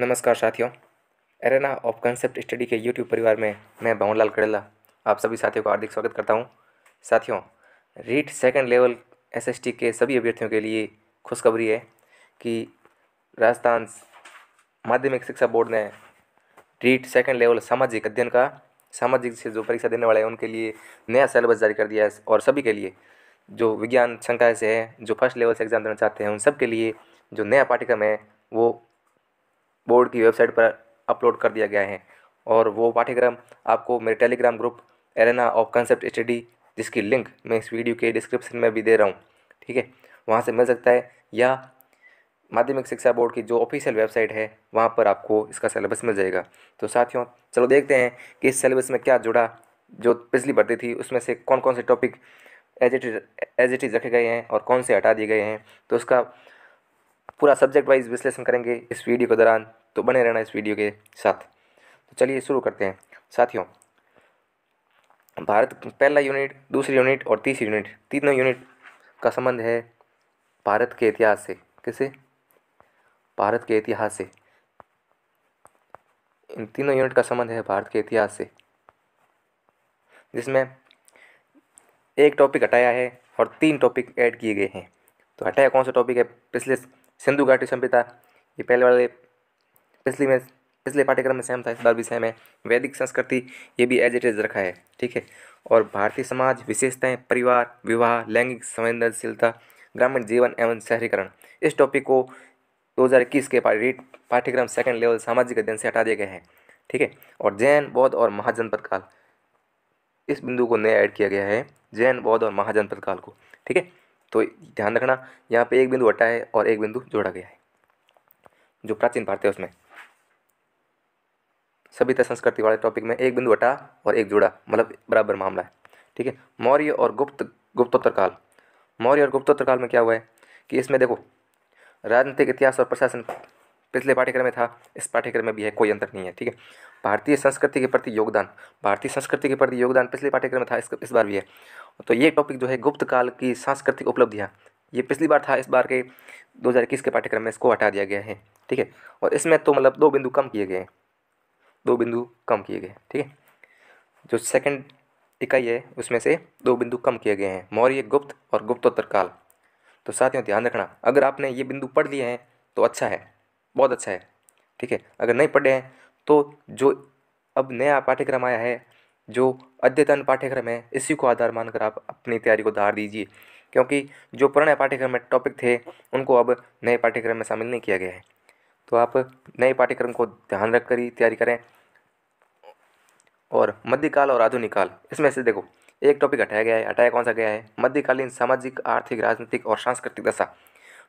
नमस्कार साथियों arena of concept study के यूट्यूब परिवार में मैं भवनलाल करेला आप सभी साथियों का हार्दिक स्वागत करता हूं साथियों रीट सेकंड लेवल एसएसटी के सभी अभ्यर्थियों के लिए खुशखबरी है कि राजस्थान माध्यमिक शिक्षा बोर्ड ने रीट सेकंड लेवल सामाजिक अध्ययन का सामाजिक से जो परीक्षा देने वाले हैं उनके लिए नया सिलेबस जारी कर दिया है और सभी के लिए जो विज्ञान संकाय से है जो फर्स्ट लेवल से एग्ज़ाम देना चाहते हैं उन सब के लिए जो नया पाठ्यक्रम है वो बोर्ड की वेबसाइट पर अपलोड कर दिया गया है और वो पाठ्यक्रम आपको मेरे Telegram group arena of concept study जिसकी लिंक मैं इस वीडियो के डिस्क्रिप्शन में भी दे रहा हूँ ठीक है वहाँ से मिल सकता है या माध्यमिक शिक्षा बोर्ड की जो ऑफिशियल वेबसाइट है वहाँ पर आपको इसका सिलेबस मिल जाएगा तो साथियों चलो देखते हैं कि इस सिलेबस में क्या जुड़ा जो पिछली भर्ती थी उसमें से कौन कौन से टॉपिक एज इट इज रखे गए हैं और कौन से हटा दिए गए हैं तो उसका पूरा सब्जेक्ट वाइज विश्लेषण करेंगे इस वीडियो के दौरान तो बने रहना इस वीडियो के साथ तो चलिए शुरू करते हैं साथियों भारत पहला यूनिट दूसरी यूनिट और तीसरी यूनिट तीनों यूनिट का संबंध है भारत के इतिहास से किसे भारत के इतिहास से इन तीनों यूनिट का संबंध है भारत के इतिहास से जिसमें एक टॉपिक हटाया है और तीन टॉपिक ऐड किए गए हैं तो हटाया कौन सा टॉपिक है पिछले सिंधु घाटी सभ्यता ये पहले वाले पिछली में पिछले पाठ्यक्रम में सेम था इस बार भी सेम है वैदिक संस्कृति ये भी एज इट इज रखा है ठीक है और भारतीय समाज विशेषताएं परिवार विवाह लैंगिक संवेदनशीलता ग्रामीण जीवन एवं शहरीकरण इस टॉपिक को 2021 के रीट पाठ्यक्रम सेकंड लेवल सामाजिक अध्ययन से हटा दिया गया है ठीक है और जैन बौद्ध और महाजनपद काल इस बिंदु को नया ऐड किया गया है जैन बौद्ध और महाजनपद काल को ठीक है तो ध्यान रखना यहाँ पे एक बिंदु हटा है और एक बिंदु जोड़ा गया है जो प्राचीन भारत है उसमें सभ्यता संस्कृति वाले टॉपिक में एक बिंदु हटा और एक जोड़ा मतलब बराबर मामला है ठीक है मौर्य और गुप्त गुप्तोत्तर काल मौर्य और गुप्तोत्तर काल में क्या हुआ है कि इसमें देखो राजनीतिक इतिहास और प्रशासन पिछले पाठ्यक्रम में था इस पाठ्यक्रम में भी है कोई अंतर नहीं है ठीक है भारतीय संस्कृति के प्रति योगदान भारतीय संस्कृति के प्रति योगदान पिछले पाठ्यक्रम में था इस, इस बार भी है तो ये टॉपिक जो है गुप्त काल की सांस्कृतिक उपलब्धियाँ ये पिछली बार था इस बार के दो हज़ार इक्कीस के पाठ्यक्रम में इसको हटा दिया गया है ठीक है और इसमें तो मतलब दो बिंदु कम किए गए हैं दो बिंदु कम किए गए ठीक है जो सेकेंड इकाई है उसमें से दो बिंदु कम किए गए हैं मौर्य गुप्त और गुप्तोत्तर काल तो साथियों ध्यान रखना अगर आपने ये बिंदु पढ़ लिए हैं तो अच्छा है बहुत अच्छा है ठीक है अगर नहीं पढ़े हैं तो जो अब नया पाठ्यक्रम आया है जो अद्यतन पाठ्यक्रम है इसी को आधार मानकर आप अपनी तैयारी को धार दीजिए क्योंकि जो पुराने पाठ्यक्रम में टॉपिक थे उनको अब नए पाठ्यक्रम में शामिल नहीं किया गया है तो आप नए पाठ्यक्रम को ध्यान रख कर ही तैयारी करें और मध्यकाल और आधुनिक काल इसमें से देखो एक टॉपिक हटाया गया है हटाया कौन सा गया है मध्यकालीन सामाजिक आर्थिक राजनीतिक और सांस्कृतिक दशा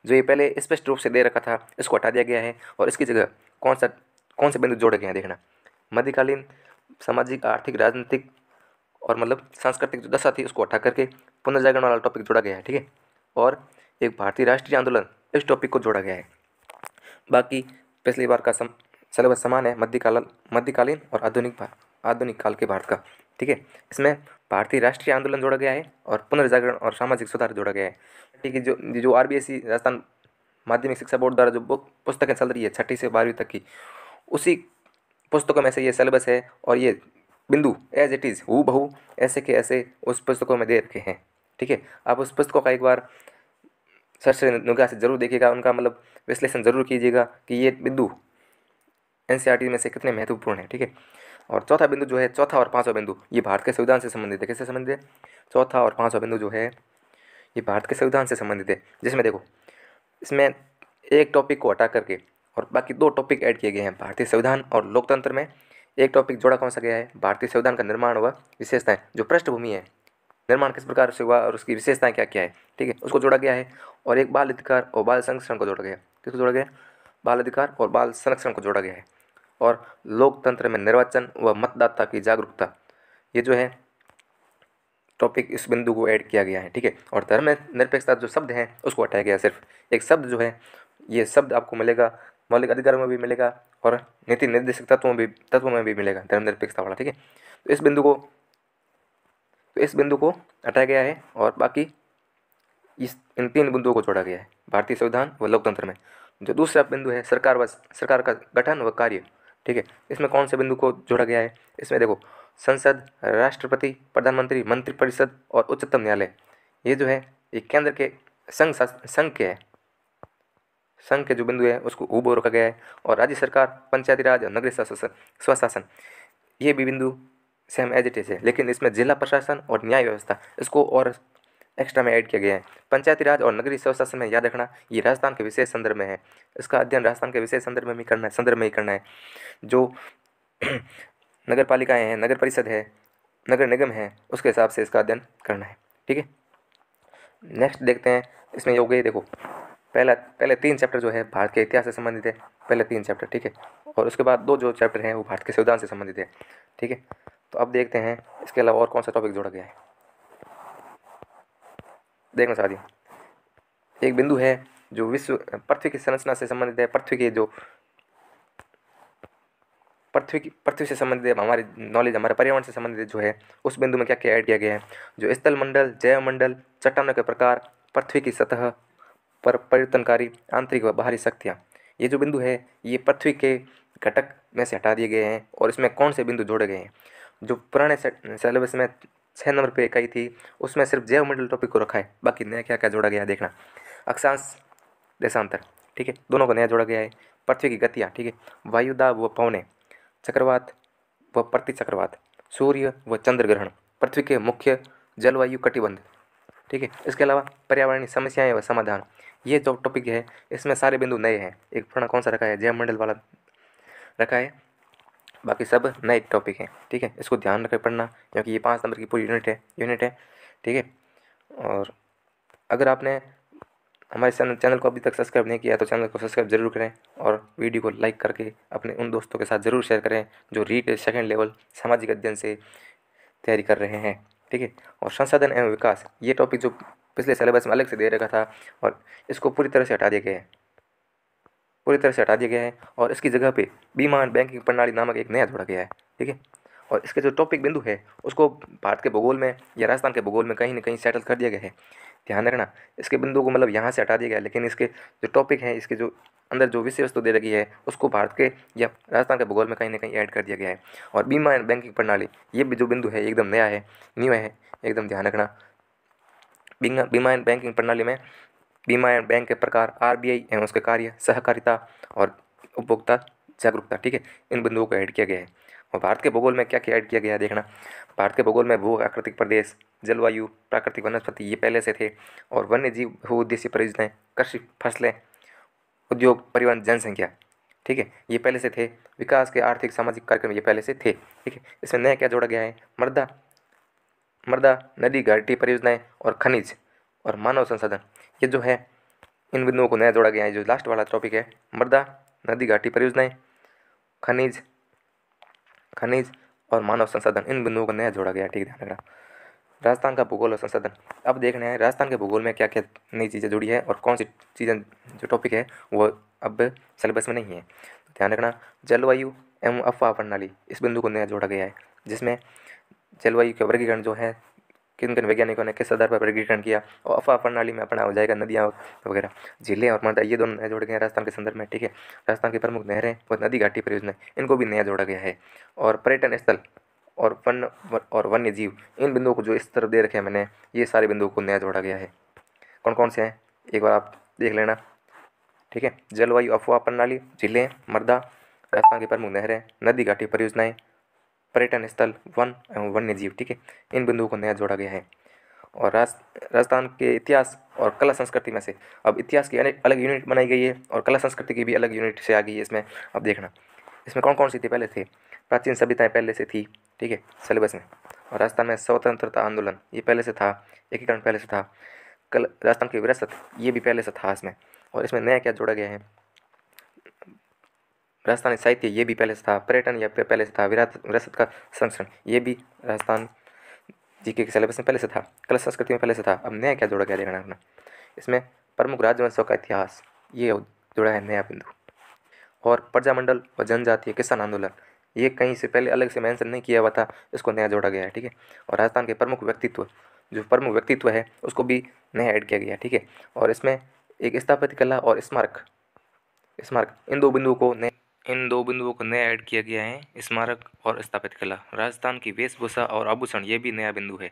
जो ये पहले स्पष्ट रूप से दे रखा था इसको हटा दिया गया है और इसकी जगह कौन सा कौन से बिंदु जोड़े गए हैं देखना मध्यकालीन सामाजिक आर्थिक राजनीतिक और मतलब सांस्कृतिक जो दशा थी उसको हटा करके पुनर्जागरण वाला टॉपिक जोड़ा गया है ठीक है और एक भारतीय राष्ट्रीय आंदोलन इस टॉपिक को जोड़ा गया है बाकी पिछली बार का सम सिलेबस समान है मध्यकाल मध्यकालीन और आधुनिक आधुनिक काल के भारत का ठीक है इसमें भारतीय राष्ट्रीय आंदोलन जोड़ा गया है और पुनर्जागरण और सामाजिक सुधार जोड़ा गया है ठीक है जो जो आर राजस्थान माध्यमिक शिक्षा बोर्ड द्वारा जो बुक पुस्तकें चल रही है छठी से बारहवीं तक की उसी पुस्तकों में से ये सिलेबस है और ये बिंदु एज इट इज़ हु बहू ऐसे के ऐसे उस पुस्तकों में दे रखे हैं ठीक है आप उस पुस्तकों का एक बार से नुगा से ज़रूर देखिएगा उनका मतलब विश्लेषण ज़रूर कीजिएगा कि ये बिंदु एन e में से कितने महत्वपूर्ण है ठीक है और चौथा बिंदु जो है चौथा और पाँचवा बिंदु ये भारत के संविधान से संबंधित है किससे संबंधित है चौथा और पाँचवा बिंदु जो है ये भारत के संविधान से संबंधित है जिसमें देखो इसमें एक टॉपिक को हटा करके और बाकी दो टॉपिक ऐड किए गए हैं भारतीय संविधान और लोकतंत्र में एक टॉपिक जोड़ा कौन सा गया है भारतीय संविधान का निर्माण हुआ विशेषताएं जो पृष्ठभूमि है निर्माण किस प्रकार से हुआ और उसकी विशेषताएं क्या क्या है ठीक है उसको जोड़ा गया है और एक बाल अधिकार और बाल संरक्षण को जोड़ा गया किसको जोड़ा गया बाल अधिकार और बाल संरक्षण को जोड़ा गया है और लोकतंत्र में निर्वाचन व मतदाता की जागरूकता ये जो है टॉपिक इस बिंदु को ऐड किया गया है ठीक है और धर्म निरपेक्षता जो शब्द हैं उसको हटाया गया सिर्फ एक शब्द जो है ये शब्द आपको मिलेगा मौलिक अधिकारों में भी मिलेगा और नीति निर्देशक तत्व में भी तत्व में भी मिलेगा धर्मनिरपेक्षता वाला ठीक है तो इस बिंदु को तो इस बिंदु को हटाया गया है और बाकी इस इन तीन बिंदुओं को जोड़ा गया है भारतीय संविधान व लोकतंत्र में जो दूसरा बिंदु है सरकार व सरकार का गठन व कार्य ठीक है इसमें कौन से बिंदु को जोड़ा गया है इसमें देखो संसद राष्ट्रपति प्रधानमंत्री मंत्रिपरिषद और उच्चतम न्यायालय ये जो है ये केंद्र के संघ संघ के है संघ के जो बिंदु है उसको ऊबो रखा गया है और राज्य सरकार पंचायती राज और नगरीय स्वशासन ये भी बिंदु सेम एज इट इज है लेकिन इसमें जिला प्रशासन और न्याय व्यवस्था इसको और एक्स्ट्रा में ऐड किया गया है पंचायती राज और नगरीय स्वशासन में याद रखना ये राजस्थान के विशेष संदर्भ में है इसका अध्ययन राजस्थान के विशेष संदर्भ में ही करना है संदर्भ में ही करना है जो नगर पालिकाएँ हैं नगर परिषद है नगर निगम है उसके हिसाब से इसका अध्ययन करना है ठीक है नेक्स्ट देखते हैं इसमें योग्य देखो पहला पहले तीन चैप्टर जो है भारत के इतिहास से संबंधित है पहले तीन चैप्टर ठीक है और उसके बाद दो जो चैप्टर हैं वो भारत के संविधान से संबंधित है ठीक है तो अब देखते हैं इसके अलावा और कौन सा टॉपिक जोड़ा गया है देखना शादी एक बिंदु है जो विश्व पृथ्वी की संरचना से संबंधित है पृथ्वी के जो पृथ्वी की पृथ्वी से संबंधित हमारी नॉलेज हमारे पर्यावरण से संबंधित जो है उस बिंदु में क्या क्या ऐड किया गया है जो स्थल मंडल जैव मंडल चट्टानों के प्रकार पृथ्वी की सतह पर परिवर्तनकारी आंतरिक व बाहरी शक्तियाँ ये जो बिंदु है ये पृथ्वी के घटक में से हटा दिए गए हैं और इसमें कौन से बिंदु जोड़े गए हैं जो पुराने सिलेबस में छः नंबर पे इकाई थी उसमें सिर्फ जैव मंडल टॉपिक को रखा है बाकी नया क्या क्या जोड़ा गया है देखना अक्षांश देशांतर ठीक है दोनों को नया जोड़ा गया है पृथ्वी की गतियाँ ठीक है वायुदाब व पौने चक्रवात व प्रति चक्रवात सूर्य व चंद्र ग्रहण पृथ्वी के मुख्य जलवायु कटिबंध ठीक है इसके अलावा पर्यावरणीय समस्याएं व समाधान ये जो टॉपिक है इसमें सारे बिंदु नए हैं एक प्रण कौन सा रखा है जय मंडल वाला रखा है बाकी सब नए टॉपिक हैं ठीक है इसको ध्यान रखें पढ़ना क्योंकि ये पाँच नंबर की पूरी यूनिट है यूनिट है ठीक है और अगर आपने हमारे चैनल चैनल को अभी तक सब्सक्राइब नहीं किया तो चैनल को सब्सक्राइब जरूर करें और वीडियो को लाइक करके अपने उन दोस्तों के साथ ज़रूर शेयर करें जो रीट सेकेंड लेवल सामाजिक अध्ययन से तैयारी कर रहे हैं ठीक है और संसाधन एवं विकास ये टॉपिक जो पिछले सिलेबस में अलग से दे रखा था और इसको पूरी तरह से हटा दिया गया है पूरी तरह से हटा दिया गया है और इसकी जगह पे बीमा बैंकिंग प्रणाली नामक एक नया जोड़ा गया है ठीक है और इसके जो टॉपिक बिंदु है उसको भारत के भूगोल में या राजस्थान के भूगोल में कहीं ना कहीं सेटल कर दिया गया है ध्यान रखना इसके बिंदु को मतलब यहाँ से हटा दिया गया लेकिन इसके जो टॉपिक है इसके जो अंदर जो विषय वस्तु दे रखी है उसको भारत के या राजस्थान के भूगोल में कहीं ना कहीं ऐड कर दिया गया है और बीमा एंड बैंकिंग प्रणाली ये भी जो बिंदु है एकदम नया है न्यू है एकदम ध्यान रखना बीमा एंड बैंकिंग प्रणाली में बीमा एंड बैंक के प्रकार आरबीआई एवं उसके कार्य सहकारिता और उपभोक्ता जागरूकता ठीक है इन बिंदुओं को ऐड किया गया है और भारत के भूगोल में क्या क्या ऐड किया गया है देखना भारत के भूगोल में भू आकृतिक प्रदेश जलवायु प्राकृतिक वनस्पति ये पहले से थे और वन्य जीव भू उद्देश्य परियोजनाएँ कृषि फसलें उद्योग परिवहन जनसंख्या ठीक है ये पहले से थे विकास के आर्थिक सामाजिक कार्यक्रम ये पहले से थे ठीक है इसमें नया क्या जोड़ा गया है मृदा मृदा नदी घाटी परियोजनाएँ और खनिज और मानव संसाधन ये जो है इन बिंदुओं को नया जोड़ा गया है जो लास्ट वाला टॉपिक है मृदा नदी घाटी परियोजनाएँ खनिज खनिज और मानव संसाधन इन बिंदुओं को नया जोड़ा गया ठीक ध्यान रखना राजस्थान का भूगोल और संसाधन अब रहे हैं राजस्थान के भूगोल में क्या क्या नई चीज़ें जुड़ी है और कौन सी चीज़ें जो टॉपिक है वो अब सिलेबस में नहीं है ध्यान रखना जलवायु एवं अफवाह प्रणाली इस बिंदु को नया जोड़ा गया है जिसमें जलवायु के वर्गीकरण जो है किन किन वैज्ञानिकों ने किस आधार पर वर्गीकरण किया और अफवाह प्रणाली में अपना हो जाएगा नदियाँ वगैरह झीलें और मंडा ये दोनों नए जोड़ गए हैं राजस्थान के संदर्भ में ठीक है राजस्थान की प्रमुख नहरें और नदी घाटी परियोजनाएं इनको भी नया जोड़ा गया है और पर्यटन स्थल और वन और वन्य जीव इन बिंदुओं को जो इस तरफ दे रखे हैं मैंने ये सारे बिंदुओं को नया जोड़ा गया है कौन कौन से हैं एक बार आप देख लेना ठीक है जलवायु अफवाह प्रणाली झीलें मर्दा राजस्थान की प्रमुख नहरें नदी घाटी परियोजनाएँ पर्यटन स्थल वन एवं वन्य जीव ठीक है इन बिंदुओं को नया जोड़ा गया है और राजस्थान के इतिहास और कला संस्कृति में से अब इतिहास की अनेक अलग यूनिट बनाई गई है और कला संस्कृति की भी अलग यूनिट से आ गई है इसमें अब देखना इसमें कौन कौन सी थी पहले थे प्राचीन सभ्यताएँ पहले से थी ठीक है सिलेबस में और राजस्थान में स्वतंत्रता आंदोलन ये पहले से था एकीकरण पहले से था कल राजस्थान की विरासत ये भी पहले से था इसमें और इसमें नया क्या जोड़ा गया है राजस्थानी साहित्य ये भी पहले से था पर्यटन या पहले से था विरासत का संरक्षण ये भी राजस्थान जी के सिलेबस में पहले से था कला संस्कृति में पहले से था अब नया क्या जोड़ा गया देखना अपना इसमें प्रमुख राजवंशों का इतिहास ये जुड़ा है नया बिंदु और प्रजामंडल और जनजातीय किसान आंदोलन ये कहीं से पहले अलग से मैंसन नहीं किया हुआ था इसको नया जोड़ा गया है ठीक है और राजस्थान के प्रमुख व्यक्तित्व जो प्रमुख व्यक्तित्व है उसको भी नया ऐड किया गया ठीक है और इसमें एक स्थापित कला और स्मारक स्मारक इन दो बिंदुओं को नए इन दो बिंदुओं को नया ऐड किया गया है स्मारक और स्थापित कला राजस्थान की वेशभूषा और आभूषण ये भी नया बिंदु है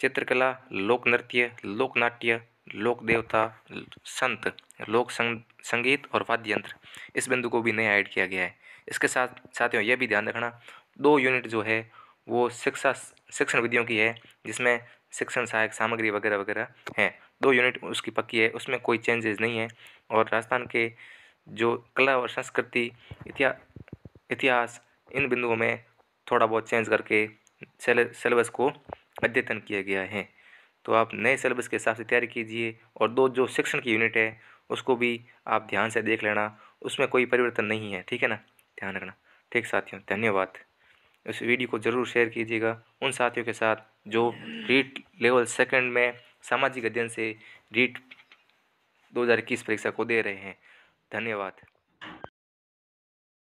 चित्रकला लोक नृत्य लोक नाट्य लोक देवता संत लोक संग, संगीत और वाद्य यंत्र इस बिंदु को भी नया ऐड किया गया है इसके साथ साथियों यह भी ध्यान रखना दो यूनिट जो है वो शिक्षा शिक्षण विधियों की है जिसमें शिक्षण सहायक सामग्री वगैरह वगैरह हैं दो यूनिट उसकी पक्की है उसमें कोई चेंजेस नहीं है और राजस्थान के जो कला और संस्कृति इतिहास इन बिंदुओं में थोड़ा बहुत चेंज करके सिलेबस को अद्यतन किया गया है तो आप नए सिलेबस के हिसाब से तैयारी कीजिए और दो जो शिक्षण की यूनिट है उसको भी आप ध्यान से देख लेना उसमें कोई परिवर्तन नहीं है ठीक है ना ध्यान रखना ठीक साथियों धन्यवाद इस वीडियो को ज़रूर शेयर कीजिएगा उन साथियों के साथ जो रीट लेवल सेकंड में सामाजिक अध्ययन से रीट 2021 परीक्षा को दे रहे हैं धन्यवाद